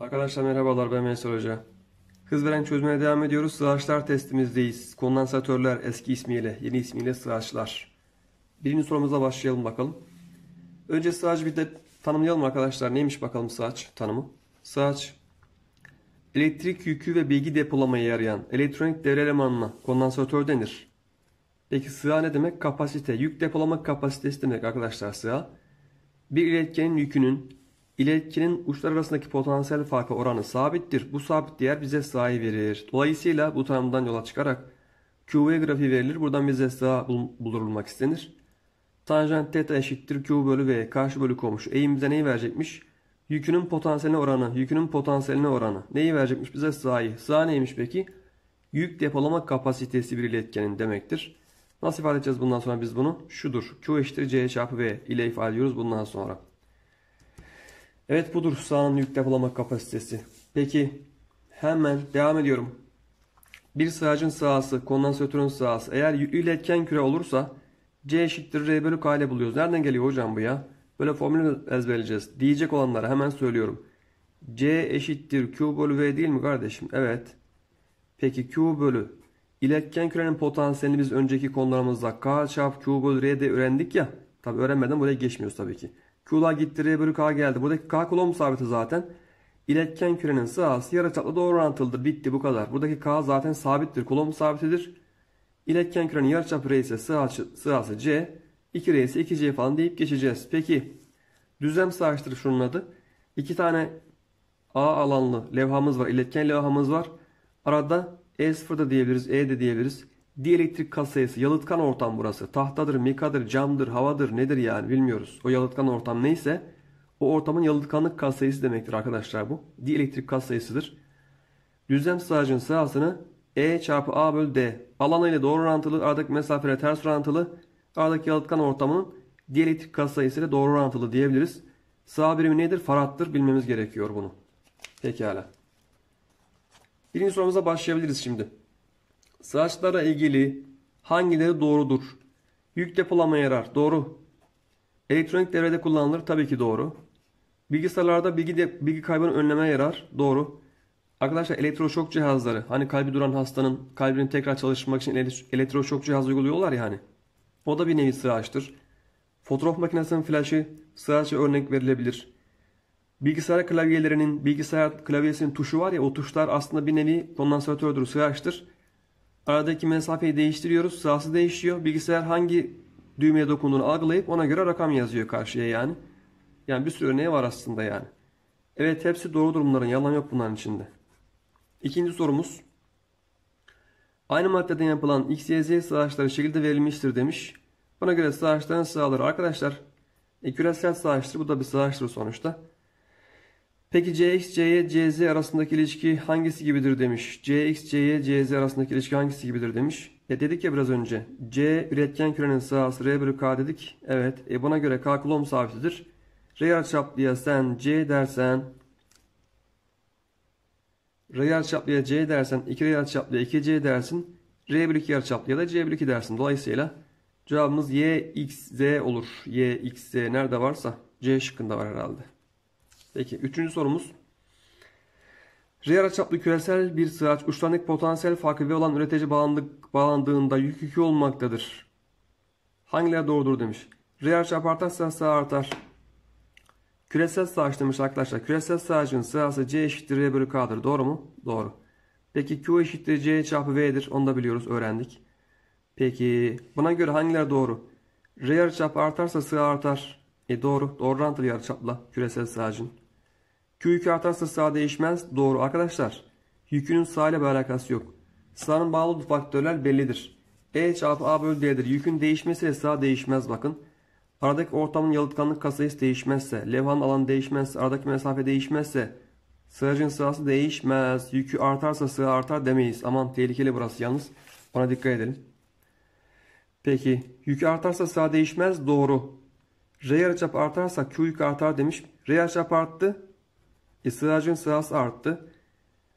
Arkadaşlar merhabalar ben Mesut Hoca. Hız veren çözmeye devam ediyoruz. Sığaçlar testimizdeyiz. Kondansatörler eski ismiyle, yeni ismiyle sığaçlar. Birinci sorumuza başlayalım bakalım. Önce sığacı bir de tanımlayalım arkadaşlar. Neymiş bakalım sığaç tanımı? Sığaç, elektrik yükü ve bilgi depolamaya yarayan elektronik devre elemanına kondansatör denir. Peki sığa ne demek? Kapasite. Yük depolama kapasitesi demek arkadaşlar sığa. Bir iletkenin yükünün İlerikinin uçlar arasındaki potansiyel farkı oranı sabittir. Bu sabit değer bize sahayı verir. Dolayısıyla bu tanımdan yola çıkarak QV grafiği verilir. Buradan bize saha bulunmak istenir. Tanjant teta eşittir Q bölü V karşı bölü komşu. Eğim bize neyi verecekmiş? Yükünün potansiyeline oranı, yükünün potansiyeline oranı. Neyi verecekmiş bize sahayı? Saha neymiş peki? Yük depolama kapasitesi bir iletkenin demektir. Nasıl ifade edeceğiz bundan sonra biz bunu? Şudur. Q eşittir C çarpı V ile ifade ediyoruz bundan sonra. Evet budur sahanın yük depolama kapasitesi. Peki hemen devam ediyorum. Bir sığacın sahası, kondansatörün sahası eğer iletken küre olursa C eşittir R bölü K ile buluyoruz. Nereden geliyor hocam bu ya? Böyle formülü ezberleyeceğiz. Diyecek olanlara hemen söylüyorum. C eşittir Q bölü V değil mi kardeşim? Evet. Peki Q bölü iletken kürenin potansiyelini biz önceki konularımızda K çarp Q bölü R'de öğrendik ya. Tabi öğrenmeden buraya geçmiyoruz tabii ki. Q'lar gitti R bölü K geldi. Buradaki K kulomb sabiti zaten. İletken kürenin sahası yarıçapla doğru orantılıdır. Bitti bu kadar. Buradaki K zaten sabittir. Kulomb sabitidir. İletken kürenin yarıçap R ise sahası, sahası C. 2R ise 2C falan deyip geçeceğiz. Peki düzlem sağaçtır şunun adı. İki tane A alanlı levhamız var. İletken levhamız var. Arada E0 da diyebiliriz. E de diyebiliriz. Dielektrik kasayası, yalıtkan ortam burası. Tahtadır, mikadır, camdır, havadır nedir yani bilmiyoruz. O yalıtkan ortam neyse o ortamın yalıtkanlık katsayısı demektir arkadaşlar bu. Dielektrik katsayısıdır. Düzlem sığacın sahasını E çarpı A bölü D alanıyla doğru orantılı aradaki mesafeyle ters orantılı aradaki yalıtkan ortamının dielektrik katsayısı ile doğru orantılı diyebiliriz. Sağ birimi nedir? farattır Bilmemiz gerekiyor bunu. Pekala. Birinci sorumuza başlayabiliriz şimdi. Sıraçlara ilgili hangileri doğrudur? Yük depolama yarar. Doğru. Elektronik devrede kullanılır. Tabii ki doğru. Bilgisayarlarda bilgi, de, bilgi kaybını önleme yarar. Doğru. Arkadaşlar elektroşok cihazları. Hani kalbi duran hastanın kalbini tekrar çalıştırmak için elektroşok cihazı uyguluyorlar ya hani. O da bir nevi sıraçtır. Fotoğraf makinesinin flaşı sıraçla örnek verilebilir. Bilgisayar klavyelerinin, bilgisayar klavyesinin tuşu var ya o tuşlar aslında bir nevi kondansatördür, sıraçtır. Aradaki mesafeyi değiştiriyoruz. Sırası değişiyor. Bilgisayar hangi düğmeye dokunduğunu algılayıp ona göre rakam yazıyor karşıya yani. Yani bir sürü örneği var aslında yani. Evet hepsi doğru durumların yalan yok bunların içinde. İkinci sorumuz. Aynı maddeden yapılan x, y, z sığaçları şekilde verilmiştir demiş. Buna göre sığaçların sığaları arkadaşlar. E, küresel sığaçtır. Bu da bir sığaçtır sonuçta. Peki CX, CY, CZ arasındaki ilişki hangisi gibidir demiş. CX, CY, CZ arasındaki ilişki hangisi gibidir demiş. E dedik ya biraz önce. C üretken kürenin sahası R bölü K dedik. Evet. E buna göre K kulom sabitidir. Reel çaplıya sen C dersen Reel çaplıya C dersen 2 reel çaplıya 2C dersin. R bölü 2 yarıçaplıya da C bölü 2 dersin. Dolayısıyla cevabımız Y, X, Z olur. Y, X, Z nerede varsa C şıkkında var herhalde. Peki üçüncü sorumuz. Riyara çaplı küresel bir sıraç uçlarındaki potansiyel farkı ve olan üretici bağlandık, bağlandığında yük yükü olmaktadır. Hangileri doğrudur demiş. Riyara çap artarsa sıra artar. Küresel sığaç demiş arkadaşlar. Küresel sığacın sırası C eşittir R bölü K'dır. Doğru mu? Doğru. Peki Q eşittir C çarpı V'dir. Onu da biliyoruz. Öğrendik. Peki buna göre hangileri doğru? R çap artarsa sıra artar. E doğru. Doğru rantılı yarıçapla küresel sağcın. Q2 artarsa sağ değişmez. Doğru arkadaşlar. Yükünün sağ ile bir alakası yok. Sağın bağlı olduğu faktörler bellidir. E çarpı A bölü D'dir. Yükün değişmesiyle sağ değişmez bakın. Aradaki ortamın yalıtkanlık kasayısı değişmezse, levhanın alanı değişmezse, aradaki mesafe değişmezse, sığacın sırası değişmez. Yükü artarsa sığa artar demeyiz. Aman tehlikeli burası yalnız. Ona dikkat edelim. Peki yükü artarsa sağ değişmez. Doğru. R çap artarsa Q yük artar demiş. R çap arttı. E, sırası arttı.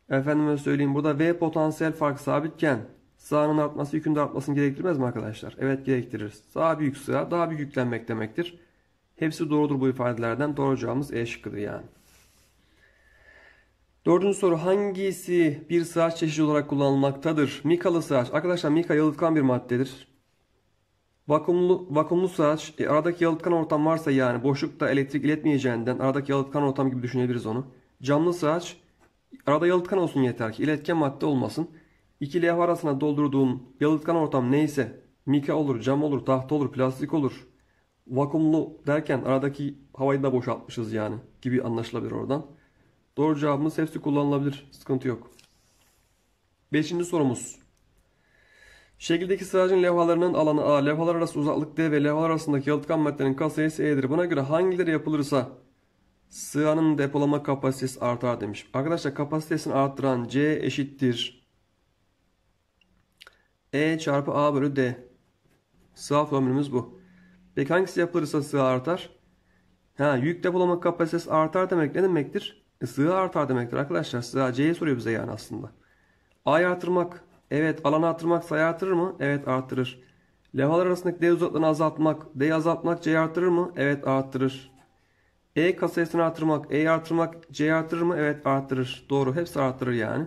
Efendime söyleyeyim burada V potansiyel fark sabitken sağının artması yükün de artmasını gerektirmez mi arkadaşlar? Evet gerektirir. Sağ büyük sıra daha büyük yüklenmek demektir. Hepsi doğrudur bu ifadelerden. Doğru cevabımız E şıkkıdır yani. Dördüncü soru hangisi bir sıraç çeşidi olarak kullanılmaktadır? Mikalı sıraç. Arkadaşlar mika yalıtkan bir maddedir. Vakumlu, vakumlu saç, e, aradaki yalıtkan ortam varsa yani boşlukta elektrik iletmeyeceğinden aradaki yalıtkan ortam gibi düşünebiliriz onu. Camlı saç, arada yalıtkan olsun yeter ki iletken madde olmasın. İki levha arasına doldurduğun yalıtkan ortam neyse mika olur, cam olur, tahta olur, plastik olur. Vakumlu derken aradaki havayı da boşaltmışız yani gibi anlaşılabilir oradan. Doğru cevabımız hepsi kullanılabilir. Sıkıntı yok. Beşinci sorumuz. Şekildeki sıracın levhalarının alanı A, levhalar arası uzaklık D ve levhalar arasındaki yalıtkan maddenin kasayısı E'dir. Buna göre hangileri yapılırsa sığanın depolama kapasitesi artar demiş. Arkadaşlar kapasitesini arttıran C eşittir. E çarpı A bölü D. Sığ formülümüz bu. Peki hangisi yapılırsa sığ artar? Ha, yük depolama kapasitesi artar demek ne demektir? E, sığ artar demektir arkadaşlar. Sığ C'yi soruyor bize yani aslında. A'yı artırmak Evet alanı artırmak sayı artırır mı? Evet artırır. Levhalar arasındaki D uzaklığını azaltmak. D'yi azaltmak C'yi artırır mı? Evet artırır. E kasayısını artırmak. E artırmak C artırır mı? Evet artırır. Doğru. Hepsi artırır yani.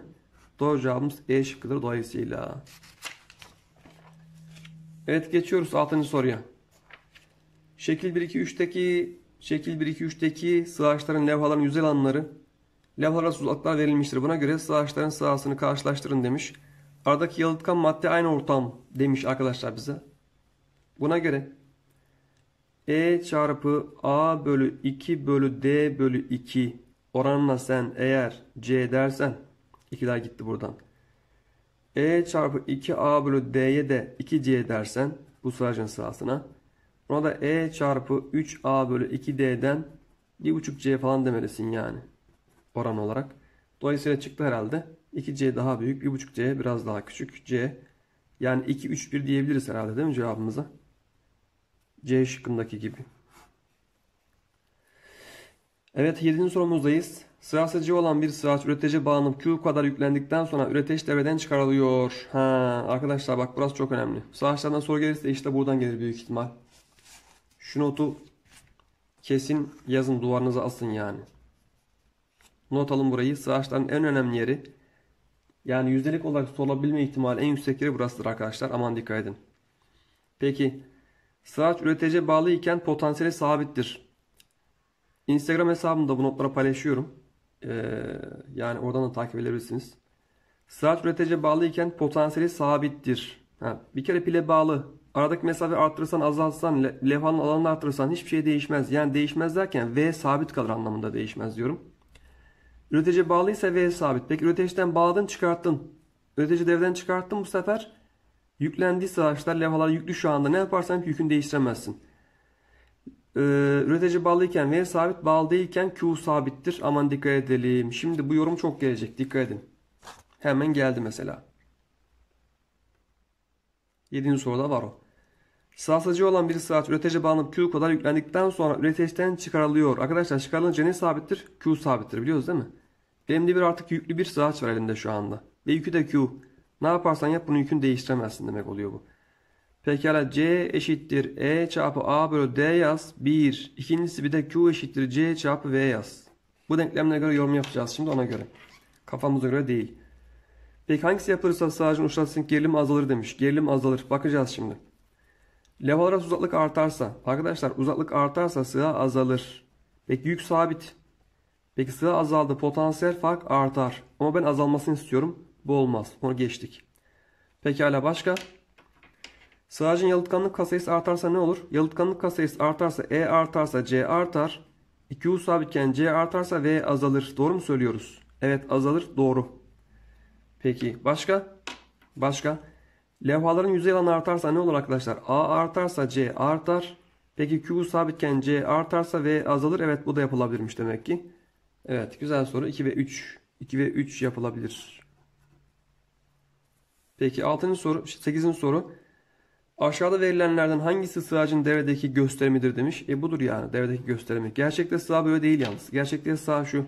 Doğru cevabımız E şıkkıdır dolayısıyla. Evet geçiyoruz 6. soruya. Şekil 1 2 3'teki şekil 1 2 3'teki sığaçların levhaların yüzey alanları levhalar uzaklıklar verilmiştir. Buna göre sığaçların sahasını karşılaştırın demiş. Aradaki yalıtkan madde aynı ortam demiş arkadaşlar bize. Buna göre E çarpı A bölü 2 bölü D bölü 2 oranına sen eğer C dersen 2'ler gitti buradan. E çarpı 2A bölü D'ye de 2C dersen bu sıracın sırasına. Buna da E çarpı 3A bölü 2D'den 1.5C falan demelisin yani oran olarak. Dolayısıyla çıktı herhalde. 2C daha büyük. 1.5C biraz daha küçük. C yani 2, 3, 1 diyebiliriz herhalde değil mi cevabımıza? C şıkkındaki gibi. Evet 7. sorumuzdayız. Sırasıcı olan bir sıraç üretici bağının Q kadar yüklendikten sonra üreteç devreden çıkarılıyor. Ha, arkadaşlar bak burası çok önemli. Sıraçlardan soru gelirse işte buradan gelir büyük ihtimal. Şu notu kesin yazın duvarınıza asın yani. Not alın burayı. Sıraçların en önemli yeri yani yüzdelik olarak solabilme ihtimali en yüksek yeri burasıdır arkadaşlar. Aman dikkat edin. Peki sıraç üretece bağlı iken potansiyeli sabittir. Instagram hesabımda bu notlara paylaşıyorum. Ee, yani oradan da takip edebilirsiniz. Sıraç üretece bağlı iken potansiyeli sabittir. Ha, bir kere pile bağlı. Aradaki mesafe arttırırsan azaltsan levhanın alanını arttırırsan hiçbir şey değişmez. Yani değişmez derken V sabit kalır anlamında değişmez diyorum. Üretece bağlıysa V sabit. Peki üreteçten bağladın çıkarttın. Üreteci devden çıkarttın bu sefer. Yüklendiyse araçlar levhalar yüklü şu anda. Ne yaparsan yükünü değiştiremezsin. Ee, üretici bağlıyken V sabit bağlı değilken Q sabittir. Aman dikkat edelim. Şimdi bu yorum çok gelecek. Dikkat edin. Hemen geldi mesela. 7. soruda var o. Sınavsacı olan bir sıraç üretece bağlanıp Q kadar yüklendikten sonra üreteçten çıkarılıyor. Arkadaşlar çıkarılınca ne sabittir? Q sabittir biliyoruz değil mi? Elimde bir artık yüklü bir sıraç var elimde şu anda. Ve yükü de Q. Ne yaparsan yap bunu yükünü değiştiremezsin demek oluyor bu. Pekala C eşittir E çarpı A bölü D yaz 1. İkincisi bir de Q eşittir C çarpı V yaz. Bu denklemlere göre yorum yapacağız şimdi ona göre. Kafamıza göre değil. Peki hangisi yapılırsa sağcın uçlatsın gerilim azalır demiş. Gerilim azalır. Bakacağız şimdi. Level uzaklık artarsa. Arkadaşlar uzaklık artarsa sığa azalır. Peki yük sabit. Peki sığa azaldı. Potansiyel fark artar. Ama ben azalmasını istiyorum. Bu olmaz. Onu geçtik. Pekala başka. Sığacın yalıtkanlık kasayısı artarsa ne olur? Yalıtkanlık kasayısı artarsa E artarsa C artar. 2U sabitken C artarsa V azalır. Doğru mu söylüyoruz? Evet azalır. Doğru. Peki başka? Başka? Levhaların yüzey alanı artarsa ne olur arkadaşlar? A artarsa C artar. Peki Q sabitken C artarsa V azalır. Evet bu da yapılabilirmiş demek ki. Evet güzel soru. 2 ve 3. 2 ve 3 yapılabilir. Peki 6. soru 8. soru. Aşağıda verilenlerden hangisi sığacın devredeki gösterimidir demiş. E budur yani devredeki gösterimi. Gerçekte sığa böyle değil yalnız. Gerçekte sığa şu.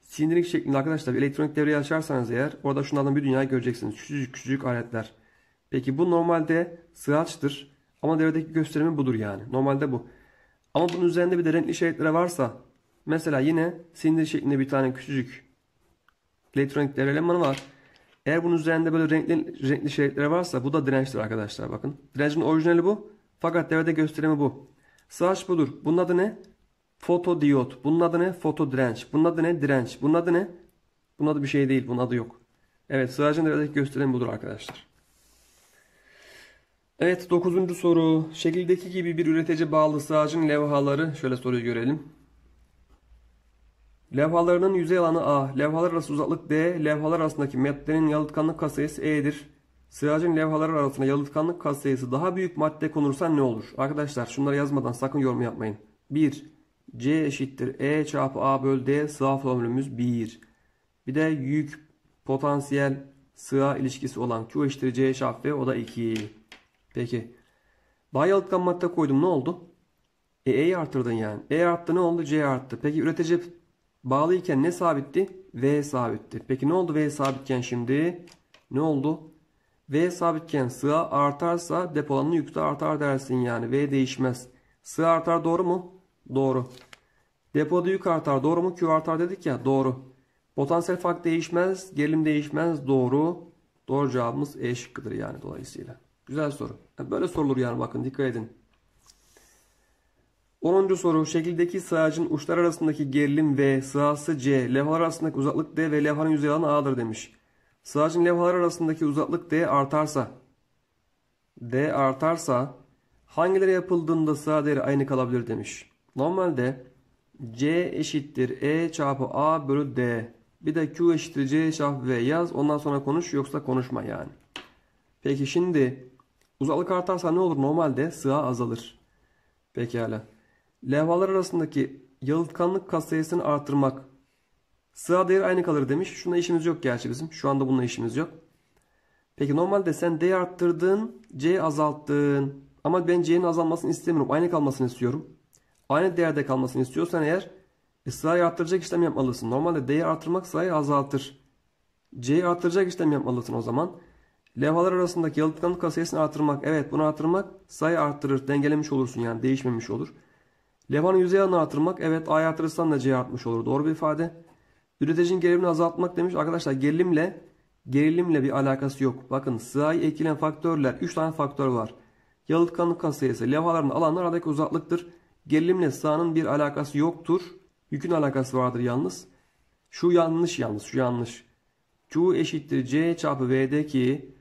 sinirik şeklinde arkadaşlar elektronik devreyi açarsanız eğer orada şunlardan bir dünya göreceksiniz. Küçücük küçücük aletler. Peki bu normalde sığaçtır. Ama devredeki gösterimi budur yani. Normalde bu. Ama bunun üzerinde bir de renkli şeritlere varsa mesela yine sindir şeklinde bir tane küçücük elektronik devre elemanı var. Eğer bunun üzerinde böyle renkli, renkli şeritlere varsa bu da dirençtir arkadaşlar bakın. Direncin orijinali bu. Fakat devrede gösterimi bu. Sığaç budur. Bunun adı ne? Fotodiyot. Bunun adı ne? Fotodirenç. Bunun adı ne? Direnç. Bunun adı ne? Bunun adı bir şey değil. Bunun adı yok. Evet sığacın devredeki gösterimi budur arkadaşlar. Evet 9. soru. Şekildeki gibi bir üretici bağlı sığacın levhaları. Şöyle soruyu görelim. Levhalarının yüzey alanı A, levhalar arası uzaklık D, levhalar arasındaki maddenin yalıtkanlık katsayısı E'dir. Sığacın levhaları arasında yalıtkanlık katsayısı daha büyük madde konursa ne olur? Arkadaşlar şunları yazmadan sakın yorum yapmayın. 1. C eşittir E çarpı A bölü D Sığa formülümüz 1. Bir de yük potansiyel sığa ilişkisi olan Q eşittir C çarpı V o da 2. Peki. Bay madde koydum ne oldu? E, E'yi arttırdın yani. E arttı ne oldu? C arttı. Peki üretici bağlıyken ne sabitti? V sabitti. Peki ne oldu V sabitken şimdi? Ne oldu? V sabitken sığa artarsa depolanma yükü de artar dersin yani. V değişmez. Sığa artar doğru mu? Doğru. Depoda yük artar doğru mu? Q artar dedik ya doğru. Potansiyel fark değişmez. Gerilim değişmez. Doğru. Doğru cevabımız E şıkkıdır yani dolayısıyla. Güzel soru. Böyle sorulur yani bakın dikkat edin. 10. soru. Şekildeki sığacın uçlar arasındaki gerilim V, sığası C, levhalar arasındaki uzaklık D ve levhanın yüzey alanı A'dır demiş. Sığacın levhalar arasındaki uzaklık D artarsa D artarsa hangileri yapıldığında sığ değeri aynı kalabilir demiş. Normalde C eşittir E çarpı A bölü D. Bir de Q eşittir C çarpı V yaz. Ondan sonra konuş yoksa konuşma yani. Peki şimdi Uzaklık artarsa ne olur? Normalde sığa azalır. Pekala. Levhalar arasındaki yalıtkanlık katsayısını arttırmak. Sığa değer aynı kalır demiş. Şuna işimiz yok gerçi bizim. Şu anda bununla işimiz yok. Peki normalde sen D arttırdın, C azalttın. Ama ben C'nin azalmasını istemiyorum. Aynı kalmasını istiyorum. Aynı değerde kalmasını istiyorsan eğer e, sırayı arttıracak işlem yapmalısın. Normalde D'yi arttırmak sırayı azaltır. C'yi arttıracak işlem yapmalısın o zaman. Levhalar arasındaki yalıtkanlık kasiyesini artırmak. Evet bunu artırmak sayı arttırır. Dengelemiş olursun yani değişmemiş olur. Levhanın yüzey alanını artırmak. Evet A'yı artırırsan da C artmış olur. Doğru bir ifade. Üreticinin gerilimini azaltmak demiş. Arkadaşlar gerilimle gerilimle bir alakası yok. Bakın sırayı etkilen faktörler 3 tane faktör var. Yalıtkanlık kasiyesi levhaların alanlar aradaki uzaklıktır. Gerilimle sahanın bir alakası yoktur. Yükün alakası vardır yalnız. Şu yanlış yalnız şu yanlış. Q eşittir C çarpı V'deki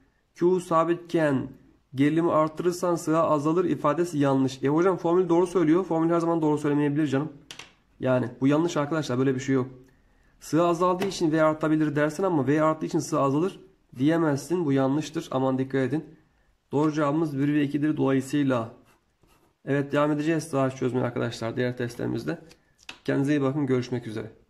Q sabitken gerilimi arttırırsan sığa azalır ifadesi yanlış. E hocam formül doğru söylüyor. Formül her zaman doğru söylemeyebilir canım. Yani bu yanlış arkadaşlar böyle bir şey yok. Sığa azaldığı için V artabilir dersin ama V arttığı için sığa azalır diyemezsin. Bu yanlıştır. Aman dikkat edin. Doğru cevabımız 1 ve 2'dir. Dolayısıyla evet devam edeceğiz daha çözmeye arkadaşlar diğer testlerimizde. Kendinize iyi bakın. Görüşmek üzere.